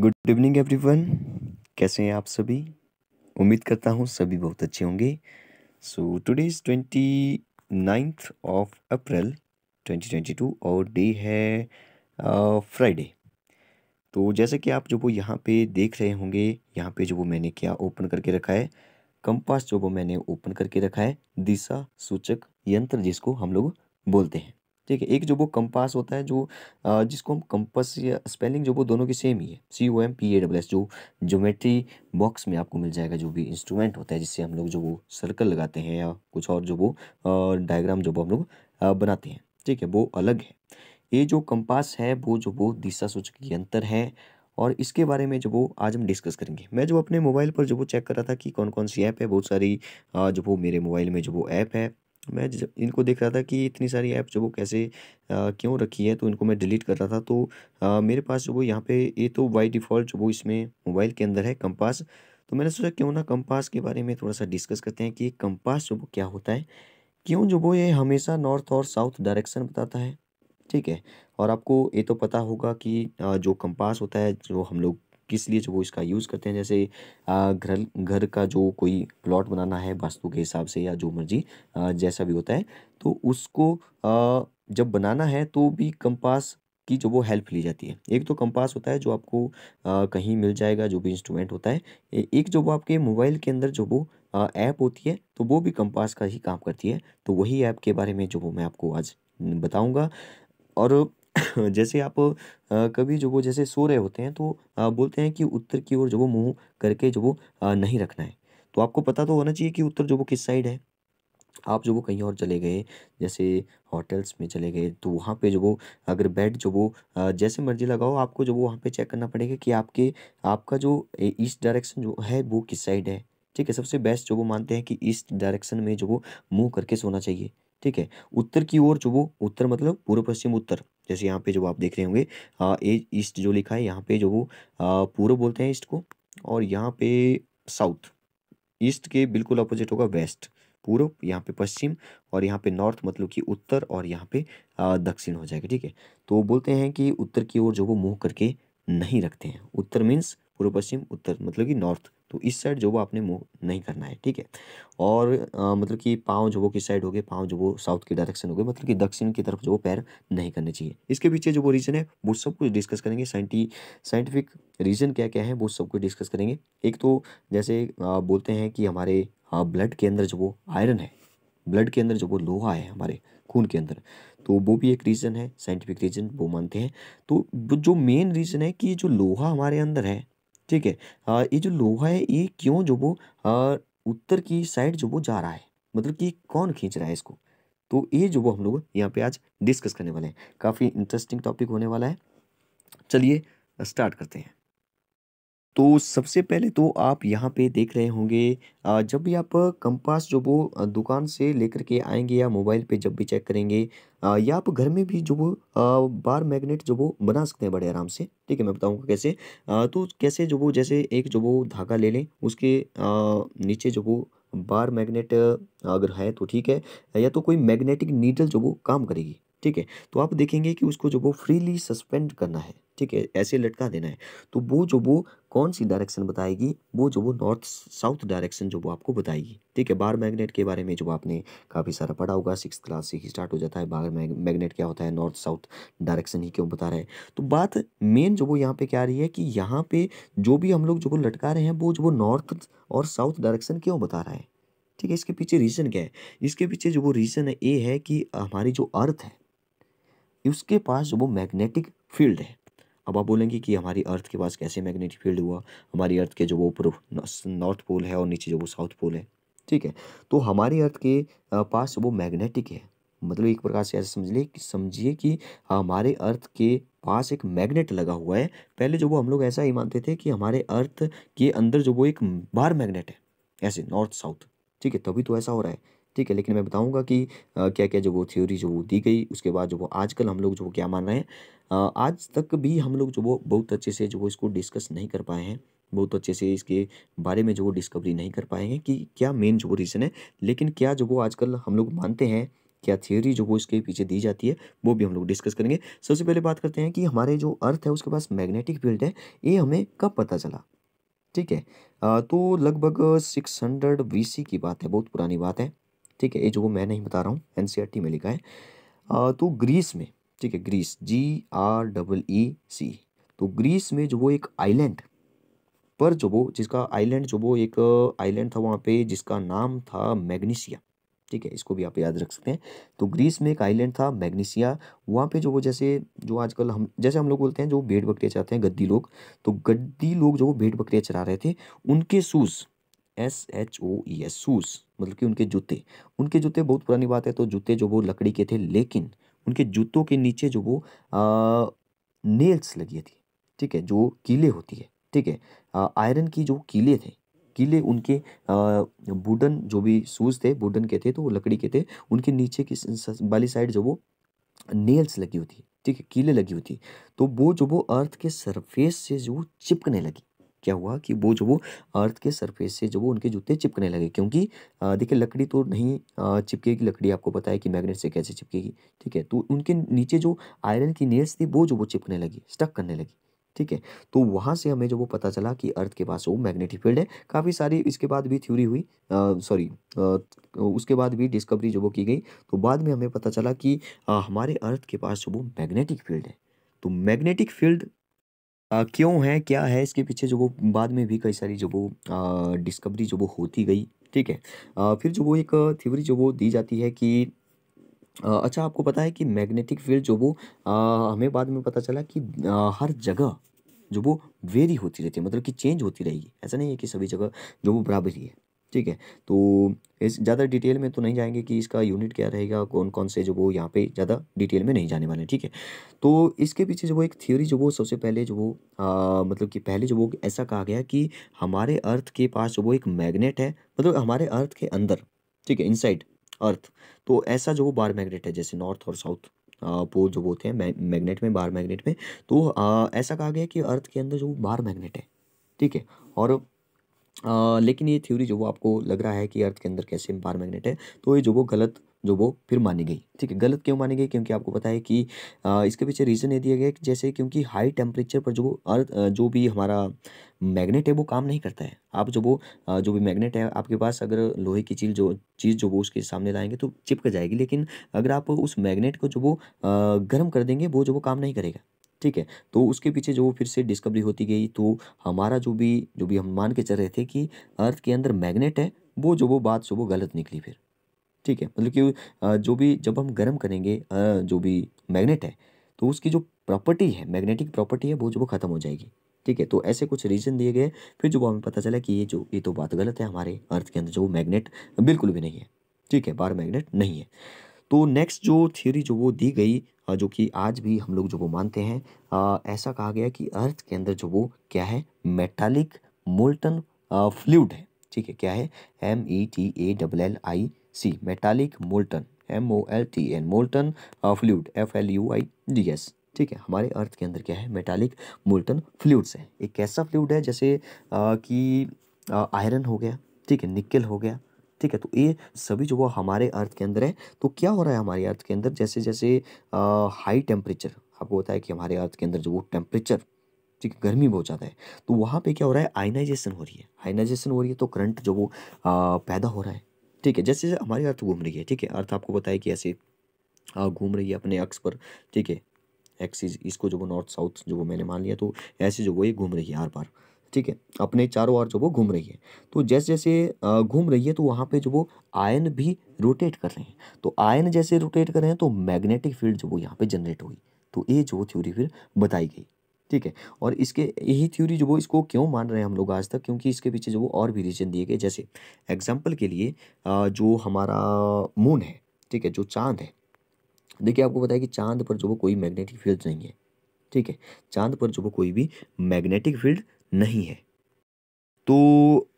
good evening everyone कैसे हैं आप सभी उम्मीद करता हूँ सभी बहुत अच्छे होंगे so today is twenty ninth of April twenty twenty two और डे है फ्राइडे तो जैसे कि आप जो वो यहाँ पे देख रहे होंगे यहाँ पे जो वो मैंने क्या ओपन करके रखा है कंपास जो वो मैंने ओपन करके रखा है दिशा सूचक यंत्र जिसको हम लोग बोलते हैं ठीक है एक जो वो कंपास होता है जो जिसको हम कंपस या स्पेलिंग जो वो दोनों की सेम ही है C O M P A W S जो जोमेट्री बॉक्स में आपको मिल जाएगा जो भी इंस्ट्रूमेंट होता है जिससे हम लोग जो वो सर्कल लगाते हैं या कुछ और जो वो डायग्राम जो वो हम लोग बनाते हैं ठीक है वो अलग है ये जो कंपास है वो जो वो दिशा सूचक यंत्र है और इसके बारे में जो वो आज हम डिस्कस करेंगे मैं जो अपने मोबाइल पर जो वो चेक कर रहा था कि कौन कौन सी ऐप है बहुत सारी जो वो मेरे मोबाइल में जो वो ऐप है मैं जब इनको देख रहा था कि इतनी सारी ऐप जो वो कैसे आ, क्यों रखी है तो इनको मैं डिलीट कर रहा था तो आ, मेरे पास जो वो यहाँ पे ये तो बाई डिफ़ॉल्ट जो वो इसमें मोबाइल के अंदर है कंपास तो मैंने सोचा क्यों ना कंपास के बारे में थोड़ा सा डिस्कस करते हैं कि कंपास जो वो क्या होता है क्यों जो वो ये हमेशा नॉर्थ और साउथ डायरेक्शन बताता है ठीक है और आपको ये तो पता होगा कि जो कंपास होता है जो हम लोग किस लिए जो वो इसका यूज़ करते हैं जैसे घर घर का जो कोई प्लॉट बनाना है वास्तु के हिसाब से या जो मर्जी जैसा भी होता है तो उसको जब बनाना है तो भी कंपास की जो वो हेल्प ली जाती है एक तो कंपास होता है जो आपको कहीं मिल जाएगा जो भी इंस्ट्रूमेंट होता है एक जो वो आपके मोबाइल के अंदर जो वो ऐप होती है तो वो भी कंपास का ही काम करती है तो वही ऐप के बारे में जो वो मैं आपको आज बताऊँगा और जैसे आप कभी जो वो जैसे सो रहे होते हैं तो बोलते हैं कि उत्तर की ओर जो वो मुँह करके जो वो नहीं रखना है तो आपको पता तो होना चाहिए कि उत्तर जो वो किस साइड है आप जो वो कहीं और चले गए जैसे होटल्स में चले गए तो वहाँ पे जो वो अगर बेड जो वो जैसे मर्जी लगाओ आपको जो वो वहाँ पे चेक करना पड़ेगा कि आपके आपका जो ईस्ट डायरेक्शन जो है वो किस साइड है ठीक है सबसे बेस्ट जो वो मानते हैं कि ईस्ट डायरेक्शन में जो वो मुँह करके सोना चाहिए ठीक है उत्तर की ओर जो वो उत्तर मतलब पूर्व पश्चिम उत्तर जैसे यहाँ पे जो आप देख रहे होंगे ईस्ट जो लिखा है यहाँ पे जो वो पूर्व बोलते हैं ईस्ट को और यहाँ पे साउथ ईस्ट के बिल्कुल अपोजिट होगा वेस्ट पूर्व यहाँ पे पश्चिम और यहाँ पे नॉर्थ मतलब कि उत्तर और यहाँ पे दक्षिण हो जाएगा ठीक है तो बोलते हैं कि उत्तर की ओर जो वो मुँह करके नहीं रखते हैं उत्तर मीन्स पूर्व पश्चिम उत्तर मतलब कि नॉर्थ तो इस साइड जो वो आपने मूव नहीं करना है ठीक है और आ, मतलब कि पाँव जो वो किस साइड हो गए पाँव जो वो साउथ की डायरेक्शन हो गए मतलब कि दक्षिण की तरफ जो वो पैर नहीं करने चाहिए इसके पीछे जो वो रीज़न है वो सब कुछ डिस्कस करेंगे साइंटी साइंटिफिक रीज़न क्या क्या है वो सब कुछ डिस्कस करेंगे एक तो जैसे आ, बोलते हैं कि हमारे ब्लड के अंदर जो वो आयरन है ब्लड के अंदर जो वो लोहा है हमारे खून के अंदर तो वो भी एक रीज़न है साइंटिफिक रीज़न वो मानते हैं तो जो मेन रीज़न है कि जो लोहा हमारे अंदर है ठीक है ये जो लोहा है ये क्यों जो वो उत्तर की साइड जो वो जा रहा है मतलब कि कौन खींच रहा है इसको तो ये जो वो हम लोग यहाँ पे आज डिस्कस करने वाले हैं काफ़ी इंटरेस्टिंग टॉपिक होने वाला है चलिए स्टार्ट करते हैं तो सबसे पहले तो आप यहाँ पे देख रहे होंगे जब भी आप कंपास जो वो दुकान से लेकर के आएंगे या मोबाइल पे जब भी चेक करेंगे या आप घर में भी जो वो बार मैग्नेट जो वो बना सकते हैं बड़े आराम से ठीक है मैं बताऊँगा कैसे तो कैसे जो वो जैसे एक जो वो धागा ले लें उसके नीचे जो वो बार मैग्नेट अगर है तो ठीक है या तो कोई मैग्नेटिक नीडल जो वो काम करेगी ठीक है तो आप देखेंगे कि उसको जो वो फ्रीली सस्पेंड करना है ठीक है ऐसे लटका देना है तो वो जो वो कौन सी डायरेक्शन बताएगी वो जो वो नॉर्थ साउथ डायरेक्शन जो वो आपको बताएगी ठीक है बार मैग्नेट के बारे में जो आपने काफ़ी सारा पढ़ा होगा सिक्स क्लास से ही स्टार्ट हो जाता है बार मैग्नेट क्या होता है नॉर्थ साउथ डायरेक्शन ही क्यों बता रहा है तो बात मेन जो वो यहाँ पे क्या रही है कि यहाँ पे जो भी हम लोग जो वो लटका रहे हैं वो जो वो नॉर्थ और साउथ डायरेक्शन क्यों बता रहा है ठीक है इसके पीछे रीज़न क्या है इसके पीछे जो वो रीज़न है ये है कि हमारी जो अर्थ है उसके पास जो वो मैग्नेटिक फील्ड है अब आप बोलेंगे कि हमारी अर्थ के पास कैसे मैग्नेटिक फील्ड हुआ हमारी अर्थ के जो वो ऊपर नॉर्थ पोल है और नीचे जो वो साउथ पोल है ठीक है तो हमारी अर्थ के पास वो मैग्नेटिक है मतलब एक प्रकार से ऐसा समझ लिए कि समझिए कि हमारे अर्थ के पास एक मैग्नेट लगा हुआ है पहले जो वो हम लोग ऐसा ही मानते थे कि हमारे अर्थ के अंदर जो वो एक बार मैग्नेट है ऐसे नॉर्थ साउथ ठीक है तभी तो ऐसा हो रहा है ठीक है लेकिन मैं बताऊंगा कि क्या क्या जो वो थ्योरी जो वो दी गई उसके बाद जो वो आजकल हम लोग जो वो क्या मान रहे हैं आज तक भी हम लोग जो वो बहुत अच्छे से जो वो इसको डिस्कस नहीं कर पाए हैं बहुत अच्छे से इसके बारे में जो वो डिस्कवरी नहीं कर पाए हैं कि क्या मेन जो वो रीज़न है लेकिन क्या जो वो आजकल हम लोग मानते हैं क्या थियोरी जो वो इसके पीछे दी जाती है वो भी हम लोग डिस्कस करेंगे सबसे पहले बात करते हैं कि हमारे जो अर्थ है उसके पास मैग्नेटिक फील्ड है ये हमें कब पता चला ठीक है तो लगभग सिक्स हंड्रेड बी की बात है बहुत पुरानी बात है ठीक है ये जो मैं नहीं बता रहा हूँ एन e में लिखा है आ, तो ग्रीस में ठीक है Greece G R double E C तो ग्रीस में जो वो एक आइलैंड पर जो वो जिसका आइलैंड जो वो एक आइलैंड था वहाँ पे जिसका नाम था मैग्नीशिया ठीक है इसको भी आप याद रख सकते हैं तो ग्रीस में एक आइलैंड था मैग्नीशिया वहाँ पे जो वो जैसे जो आजकल हम जैसे हम लोग बोलते हैं जो भेड़ बकरियाँ चलाते हैं गद्दी लोग तो गद्दी लोग जो वो भेड़ बकरियाँ चला रहे थे उनके shoes S H O E S shoes मतलब कि उनके जूते उनके जूते बहुत पुरानी बात है तो जूते जो वो लकड़ी के थे लेकिन उनके जूतों के नीचे जो वो आ, नेल्स लगी थी ठीक है जो कीले होती है ठीक है आयरन की जो कीले थे कीले उनके वुडन जो भी शूज़ थे वुडन के थे तो वो लकड़ी के थे उनके नीचे की वाली साइड जो वो नेल्स लगी होती ठीक है कीले लगी होती तो वो जो वो अर्थ के सरफेस से जो चिपकने लगी क्या हुआ कि वो जो वो अर्थ के सरफेस से जो वो उनके जूते चिपकने लगे क्योंकि देखिए लकड़ी तो नहीं चिपकेगी लकड़ी आपको पता है कि मैग्नेट से कैसे चिपकेगी ठीक है तो उनके नीचे जो आयरन की नेल्स थी वो जो वो चिपकने लगी स्टक करने लगी ठीक है तो वहाँ से हमें जो वो पता चला कि अर्थ के पास वो मैग्नेटिक फील्ड है काफ़ी सारी इसके बाद भी थ्योरी हुई सॉरी उसके बाद भी डिस्कवरी जो वो की गई तो बाद में हमें पता चला कि आ, हमारे अर्थ के पास जो वो मैग्नेटिक फील्ड है तो मैग्नेटिक फील्ड क्यों है क्या है इसके पीछे जो वो बाद में भी कई सारी जो वो डिस्कवरी जो वो होती गई ठीक है फिर जो वो एक थ्योरी जो वो दी जाती है कि अच्छा आपको पता है कि मैग्नेटिक फील्ड जो वो आ, हमें बाद में पता चला कि आ, हर जगह जो वो वेरी होती रहती है मतलब कि चेंज होती रहेगी ऐसा नहीं है कि सभी जगह जो वो बराबर ही है ठीक है तो इस ज़्यादा डिटेल में तो नहीं जाएंगे कि इसका यूनिट क्या रहेगा कौन कौन से जो वो यहाँ पे ज़्यादा डिटेल में नहीं जाने वाले ठीक है तो इसके पीछे जो वो एक थ्योरी जो वो सबसे पहले जो वो आ, मतलब कि पहले जो वो ऐसा कहा गया कि हमारे अर्थ के पास जो वो एक मैग्नेट है मतलब हमारे अर्थ के अंदर ठीक है इनसाइड अर्थ तो ऐसा जो वो बार मैगनेट है जैसे नॉर्थ और साउथ पोल जो होते हैं मैगनेट में बार मैगनेट में तो आ, ऐसा कहा गया कि अर्थ के अंदर जो बार मैगनेट है ठीक है और आ, लेकिन ये थ्योरी जो वो आपको लग रहा है कि अर्थ के अंदर कैसे बार मैग्नेट है तो ये जो वो गलत जो वो फिर मानी गई ठीक है गलत क्यों मानी गई क्योंकि आपको पता है कि आ, इसके पीछे रीज़न ये दिया गया कि जैसे क्योंकि हाई टेम्परेचर पर जो अर्थ जो भी हमारा मैग्नेट है वो काम नहीं करता है आप जो वो जो भी मैग्नेट है आपके पास अगर लोहे की चीज जो चीज़ जो वो उसके सामने लाएंगे तो चिपक जाएगी लेकिन अगर आप उस मैग्नेट को जो वो गर्म कर देंगे वो जो वो काम नहीं करेगा ठीक है तो उसके पीछे जो फिर से डिस्कवरी होती गई तो हमारा जो भी जो भी हम मान के चल रहे थे कि अर्थ के अंदर मैग्नेट है वो जो वो बात सो वो गलत निकली फिर ठीक है मतलब कि जो भी जब हम गर्म करेंगे जो भी मैग्नेट है तो उसकी जो प्रॉपर्टी है मैग्नेटिक प्रॉपर्टी है वो जो वो ख़त्म हो जाएगी ठीक है तो ऐसे कुछ रीज़न दिए गए फिर जो हमें पता चला कि ये जो ये तो बात गलत है हमारे अर्थ के अंदर जो मैग्नेट बिल्कुल भी नहीं है ठीक है बार मैग्नेट नहीं है तो नेक्स्ट जो थ्योरी जो वो दी गई जो कि आज भी हम लोग जो वो मानते हैं ऐसा कहा गया कि अर्थ के अंदर जो वो क्या है मेटालिक मोल्टन फ्लूड है ठीक है क्या है M E T A double L I C metallic molten M O L T N molten fluid F L U I D S ठीक है हमारे अर्थ के अंदर क्या है मेटालिक मोल्टन फ्लूड्स है एक ऐसा फ्लूड है जैसे कि आयरन हो गया ठीक है निकल हो गया ठीक है तो ये सभी जो वो हमारे अर्थ के अंदर है तो क्या हो रहा है हमारे अर्थ के अंदर जैसे जैसे हाई टेम्परेचर आपको होता है कि हमारे अर्थ के अंदर जो वो टेम्परेचर ठीक है गर्मी बहुत ज़्यादा है तो वहाँ पे क्या हो रहा है आइनाइजेशन हो रही है आइनाइजेशन हो रही है तो करंट जो वो पैदा हो रहा है ठीक है जैसे जैसे हमारी अर्थ घूम रही है ठीक है अर्थ आपको बताया कि ऐसे घूम रही है अपने अक्स पर ठीक है एक्सिस इसको जो वो नॉर्थ साउथ जो वो मैंने मान लिया तो ऐसे जो वो ये घूम रही है हर बार ठीक है अपने चारों ओर जो वो घूम रही है तो जैसे जैसे घूम रही है तो वहाँ पे जो वो आयन भी रोटेट कर रहे हैं तो आयन जैसे रोटेट कर रहे हैं तो मैग्नेटिक फील्ड जो वो यहाँ पे जनरेट हुई तो ये जो थ्योरी फिर बताई गई ठीक है और इसके यही थ्योरी जो वो इसको क्यों मान रहे हैं हम लोग आज तक क्योंकि इसके पीछे जो वो और भी रीजन दिए गए जैसे एग्जाम्पल के लिए जो हमारा मून है ठीक है जो चांद है देखिए आपको बताया कि चांद पर जो वो कोई मैग्नेटिक फील्ड नहीं है ठीक है चांद पर जो वो कोई भी मैग्नेटिक फील्ड नहीं है तो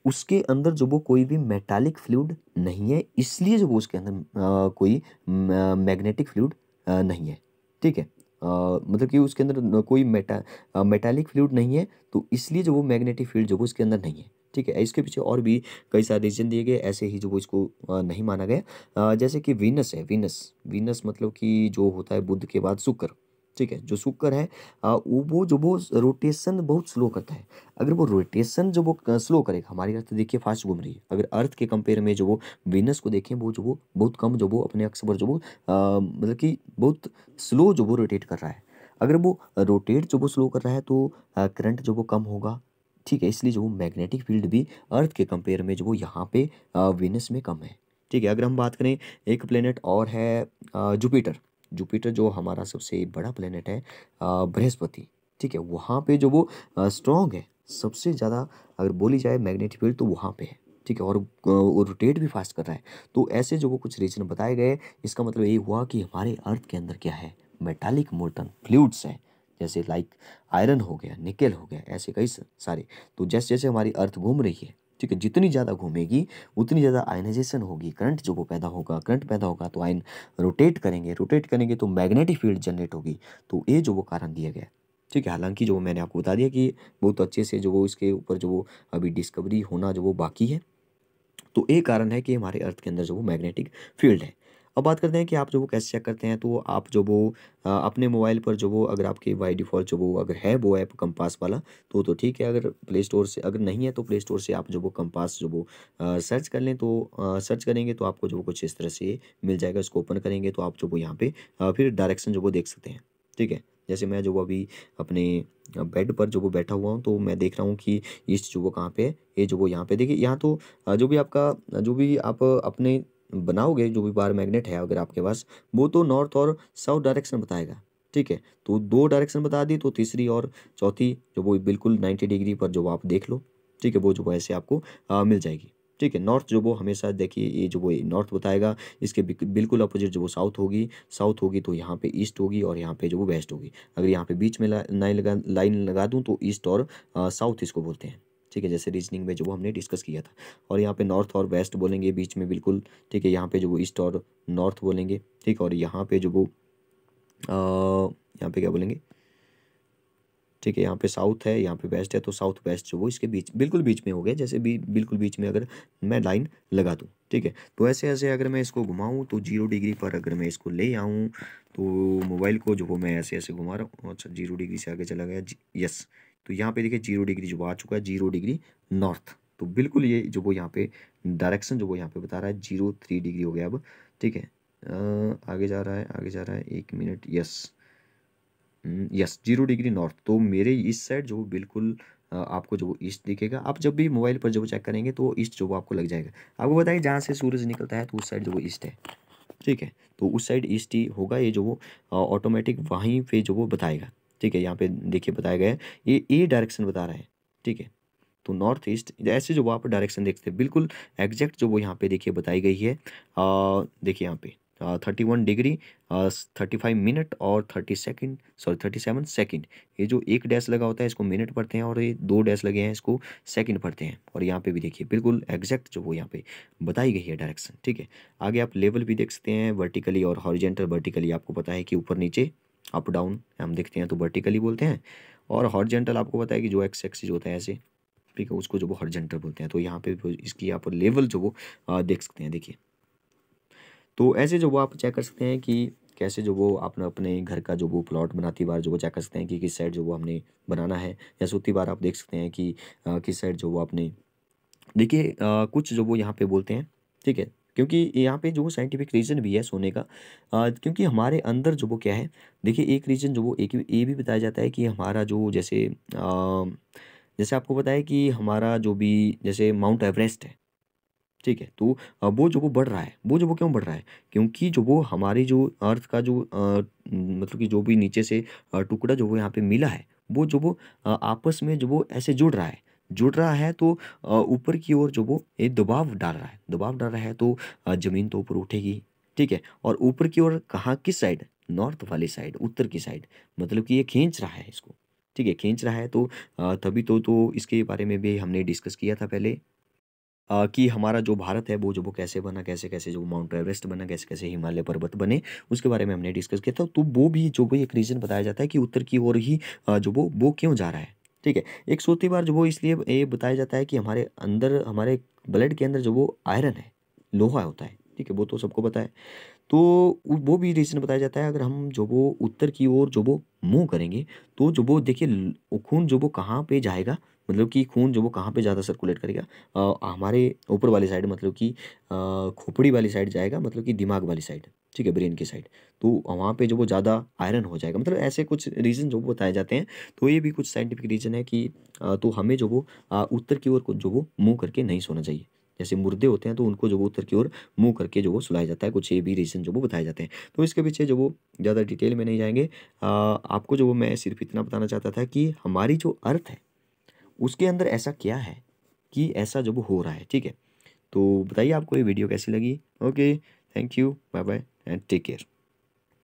उसके अंदर जो वो कोई भी मेटालिक फ्लूड नहीं है इसलिए जो वो उसके अंदर आ, कोई मैग्नेटिक फ्लूड नहीं है ठीक है आ, मतलब कि उसके अंदर कोई मेटा मेटालिक फ्लूड नहीं है तो इसलिए जो वो मैग्नेटिक फील्ड जो वो उसके अंदर नहीं है ठीक है इसके पीछे और भी कई सारे रीजन दिए गए ऐसे ही जो वो इसको नहीं माना गया जैसे कि वीनस है वीनस वीनस मतलब कि जो होता है बुद्ध के बाद शुक्र ठीक है जो शुक्र है वो वो जो वो रोटेशन बहुत स्लो करता है अगर वो रोटेशन जो वो स्लो करेगा हमारी अर्थ तो देखिए फास्ट घूम रही है अगर अर्थ के कंपेयर में जो वो वीनस को देखें वो जो वो बहुत कम जो वो अपने अक्स पर जो वो मतलब कि बहुत स्लो जो वो रोटेट कर रहा है अगर वो रोटेट जो वो स्लो कर रहा है तो करंट जो वो कम होगा ठीक है इसलिए जो वो मैग्नेटिक फील्ड भी अर्थ के कंपेयर में जो वो यहाँ पे वीनस में कम है ठीक है अगर हम बात करें एक प्लेनेट और है जुपिटर जुपिटर जो हमारा सबसे बड़ा प्लेनेट है बृहस्पति ठीक है वहाँ पे जो वो स्ट्रॉन्ग है सबसे ज़्यादा अगर बोली जाए मैग्नेटिक फील्ड तो वहाँ पे है ठीक है और वो रोटेट भी फास्ट कर रहा है तो ऐसे जो वो कुछ रीजन बताए गए इसका मतलब यही हुआ कि हमारे अर्थ के अंदर क्या है मेटालिक मोर्टन फ्लूड्स हैं जैसे लाइक आयरन हो गया निकेल हो गया ऐसे कई सारे तो जैसे जैसे हमारी अर्थ घूम रही है ठीक है जितनी ज़्यादा घूमेगी उतनी ज़्यादा आयनाइजेशन होगी करंट जो वो पैदा होगा करंट पैदा होगा तो आयन रोटेट करेंगे रोटेट करेंगे तो मैग्नेटिक फील्ड जनरेट होगी तो ये जो वो कारण दिया गया ठीक है हालांकि जो मैंने आपको बता दिया कि बहुत अच्छे से जो वो इसके ऊपर जो वो अभी डिस्कवरी होना जो वो बाकी है तो ये कारण है कि हमारे अर्थ के अंदर जो वो मैग्नेटिक फील्ड है अब बात करते हैं कि आप जो वो कैसे चेक करते हैं तो आप जो वो अपने मोबाइल पर जो वो अगर आपके बाई डिफ़ॉल्ट जो वो अगर है वो ऐप कंपास वाला तो तो ठीक है अगर प्ले स्टोर से अगर नहीं है तो प्ले स्टोर से आप जो वो कंपास जो वो सर्च कर लें तो सर्च करेंगे तो आपको जो कुछ इस तरह से मिल जाएगा इसको ओपन करेंगे तो आप जो वो यहाँ पर फिर डायरेक्शन जो वो देख सकते हैं ठीक है जैसे मैं जो अभी अपने बेड पर जो वो बैठा हुआ हूँ तो मैं देख रहा हूँ कि ईस्ट जो वो कहाँ पे है ये जो वो यहाँ पे देखिए यहाँ तो जो भी आपका जो भी आप अपने बनाओगे जो भी बार मैग्नेट है अगर आपके पास वो तो नॉर्थ और साउथ डायरेक्शन बताएगा ठीक है तो दो डायरेक्शन बता दी तो तीसरी और चौथी जो वो बिल्कुल नाइन्टी डिग्री पर जो आप देख लो ठीक है वो जो ऐसे आपको आ, मिल जाएगी ठीक है नॉर्थ जो वो हमेशा देखिए ये जो वो नॉर्थ बताएगा इसके बिल्कुल अपोजिट जो वो साउथ होगी साउथ होगी तो यहाँ पे ईस्ट होगी और यहाँ पे जो वो वेस्ट होगी अगर यहाँ पे बीच में लाइन लगा लाइन लगा दूँ तो ईस्ट और साउथ इसको बोलते हैं ठीक है जैसे रीजनिंग में जो हमने डिस्कस किया था और यहाँ पे नॉर्थ और वेस्ट बोलेंगे बीच में बिल्कुल ठीक है यहाँ पे जो वो ईस्ट और नॉर्थ बोलेंगे ठीक और यहाँ पे जो वो यहाँ पे क्या बोलेंगे ठीक है यहाँ पे साउथ है यहाँ पे वेस्ट है तो साउथ वेस्ट जो वो इसके बीच बिल्कुल बीच में हो गया जैसे भी बिल्कुल बीच में अगर मैं लाइन लगा दूँ ठीक है तो ऐसे ऐसे अगर मैं इसको घुमाऊँ तो जीरो डिग्री पर अगर मैं इसको ले आऊँ तो मोबाइल को जो वो मैं ऐसे ऐसे घुमा रहा हूँ अच्छा जीरो डिग्री से आगे चला गया यस तो यहाँ पे देखिए जीरो डिग्री जो आ चुका है जीरो डिग्री नॉर्थ तो बिल्कुल ये जो वो यहाँ पे डायरेक्शन जो वो यहाँ पे बता रहा है जीरो थ्री डिग्री हो गया अब ठीक है आगे जा रहा है आगे जा रहा है एक minute yes hmm, yes zero degree north तो मेरे इस साइड जो बिल्कुल आपको जो ईस्ट दिखेगा आप जब भी मोबाइल पर जब चेक करेंगे तो ईस्ट जो आपको लग जाएगा आपको बताइए जहाँ से सूरज निकलता है तो उस साइड जो ईस्ट है ठीक है तो उस साइड ईस्ट ही होगा ये जो वो ऑटोमेटिक वहीं पे जो वो बताएगा ठीक है यहाँ पे देखिए बताया गया है ये ए डायरेक्शन बता रहा है ठीक है तो नॉर्थ ईस्ट ऐसे जो वहाँ पर डायरेक्शन देखते हैं बिल्कुल एग्जैक्ट जो वो यहाँ पे देखिए बताई गई है देखिए यहाँ पे thirty one degree thirty five minute और thirty second sorry thirty seven second ये जो एक डैश लगा होता है इसको मिनट पढ़ते हैं और ये दो डैश लगे हैं इसको सेकेंड पढ़ते हैं और यहाँ पे भी देखिए बिल्कुल एग्जैक्ट जो वो यहाँ पे बताई गई है डायरेक्शन ठीक है आगे आप लेवल भी देख सकते हैं वर्टिकली और हॉरिजेंटल वर्टिकली आपको पता है कि ऊपर नीचे अप डाउन हम देखते हैं तो वर्टिकली बोलते हैं और हॉर्जेंटल आपको पता है कि जो एक्स एक्सिस होता है ऐसे ठीक है उसको जो वो हॉर्जेंटल बोलते हैं तो यहाँ पे इसकी आप लेवल जो वो देख सकते हैं देखिए तो ऐसे जो वो आप चेक कर सकते हैं कि कैसे जो वो आप अपने घर का जो वो प्लॉट बनाती बार जो वो चेक कर सकते हैं कि किस साइड जो वो हमने बनाना है या सोती बार आप देख सकते हैं कि किस साइड जो वो आपने देखिए कुछ जो वो यहाँ पे बोलते हैं ठीक है क्योंकि यहाँ पे जो साइंटिफिक रीज़न भी है सोने का आ, क्योंकि हमारे अंदर जो वो क्या है देखिए एक रीज़न जो वो एक ये भी बताया जाता है कि हमारा जो जैसे आ, जैसे आपको बताया कि हमारा जो भी जैसे माउंट एवरेस्ट है ठीक है तो वो जो वो बढ़ रहा है वो जो वो क्यों बढ़ रहा है क्योंकि जो वो हमारी जो अर्थ का जो आ, मतलब कि जो भी नीचे से टुकड़ा जो वो यहाँ पे मिला है वो जो वो आपस में जो वो ऐसे जुड़ रहा है जुड़ रहा है तो ऊपर की ओर जो वो ये दबाव डाल रहा है दबाव डाल रहा है तो ज़मीन तो ऊपर उठेगी ठीक है और ऊपर की ओर कहाँ किस साइड नॉर्थ वाली साइड उत्तर की साइड मतलब कि ये खींच रहा है इसको ठीक है खींच रहा है तो तभी तो तो इसके बारे में भी हमने डिस्कस किया था पहले आ, कि हमारा जो भारत है वो जो वो कैसे बना कैसे कैसे जो माउंट एवरेस्ट बना कैसे कैसे हिमालय पर्वत बने उसके बारे में हमने डिस्कस किया था तो वो भी जो भी एक रीज़न बताया जाता है कि उत्तर की ओर ही जो वो वो क्यों जा रहा है ठीक है एक सूती जो वो इसलिए ये बताया जाता है कि हमारे अंदर हमारे ब्लड के अंदर जो वो आयरन है लोहा होता है ठीक है वो तो सबको पता है तो वो भी रीज़न बताया जाता है अगर हम जो वो उत्तर की ओर जो वो मुँह करेंगे तो जो वो देखिए खून जो वो कहाँ पर जाएगा मतलब कि खून जो वो कहाँ पे ज़्यादा सर्कुलेट करेगा आ, हमारे ऊपर वाली साइड मतलब कि खोपड़ी वाली साइड जाएगा मतलब कि दिमाग वाली साइड ठीक है ब्रेन की साइड तो वहाँ पे जो वो ज़्यादा आयरन हो जाएगा मतलब ऐसे कुछ रीज़न जो बताए जाते हैं तो ये भी कुछ साइंटिफिक रीज़न है कि तो हमें जो वो उत्तर की ओर जो वो मुँह करके नहीं सोना चाहिए जैसे मुर्दे होते हैं तो उनको जो वो उत्तर की ओर मुंह करके जो वो सुलाया जाता है कुछ ये भी रीज़न जो वो बताए जाते हैं तो इसके पीछे जो वो ज़्यादा डिटेल में नहीं जाएंगे आ, आपको जो वो मैं सिर्फ इतना बताना चाहता था कि हमारी जो अर्थ है उसके अंदर ऐसा क्या है कि ऐसा जो वो हो रहा है ठीक है तो बताइए आपको ये वीडियो कैसी लगी okay thank you bye bye and take care